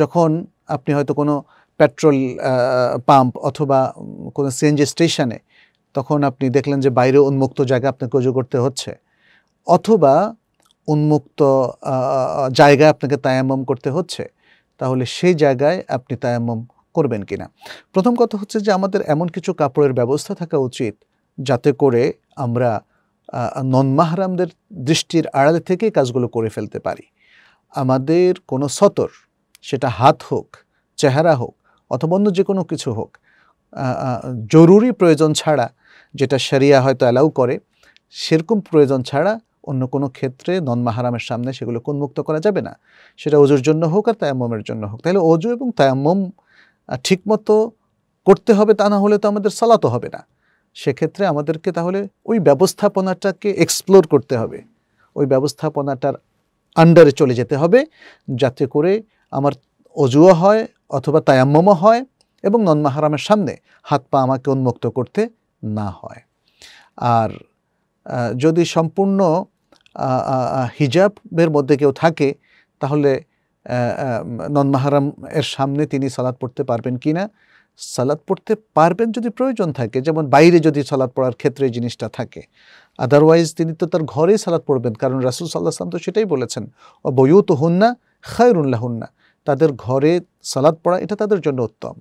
যখন আপনি হয়তো কোনো পেট্রোল পাম্প অথবা কোনো সিএনজি স্টেশনে তখন আপনি দেখলেন যে বাইরে উন্মুক্ত জায়গা আপনাকে উজু করতে হচ্ছে অথবা উন্মুক্ত জায়গায় আপনাকে তায়াম্মম করতে হচ্ছে তাহলে সেই জায়গায় আপনি তায়াম্মম করবেন কিনা প্রথম কথা হচ্ছে যে আমাদের এমন কিছু কাপড়ের ব্যবস্থা থাকা উচিত যাতে করে আমরা নন মাহরামদের দৃষ্টির আড়ালে থেকে কাজগুলো করে ফেলতে পারি আমাদের কোনো সতর সেটা হাত হোক চেহারা হোক অথবা অন্য যে কোনো কিছু হোক জরুরি প্রয়োজন ছাড়া যেটা সেরিয়া হয়তো অ্যালাউ করে সেরকম প্রয়োজন ছাড়া অন্য কোনো ক্ষেত্রে নন মাহারামের সামনে সেগুলো কোনমুক্ত করা যাবে না সেটা অজুর জন্য হোক আর তায়াম্মমের জন্য হোক তাহলে অজু এবং তায়াম্মম ঠিকমতো করতে হবে তা না হলে তো আমাদের সালাতো হবে না সেক্ষেত্রে আমাদেরকে তাহলে ওই ব্যবস্থাপনাটাকে এক্সপ্লোর করতে হবে ওই ব্যবস্থাপনাটার আন্ডারে চলে যেতে হবে যাতে করে আমার অজুয়া হয় অথবা তায়াম্মমও হয় এবং নন মাহারামের সামনে হাত পা আমাকে উন্মুক্ত করতে না হয় আর যদি সম্পূর্ণ হিজাবের মধ্যে কেউ থাকে তাহলে নন এর সামনে তিনি সালাদ পড়তে পারবেন কি না সালাদ পড়তে পারবেন যদি প্রয়োজন থাকে যেমন বাইরে যদি সালাদ পড়ার ক্ষেত্রে জিনিসটা থাকে আদারওয়াইজ তিনি তো তার ঘরেই সালাদ পড়বেন কারণ রাসুল সাল্লাহ সাল্লাম তো সেটাই বলেছেন ও বইও তো না খায়রুল্লাহ না তাদের ঘরে সালাদ পড়া এটা তাদের জন্য উত্তম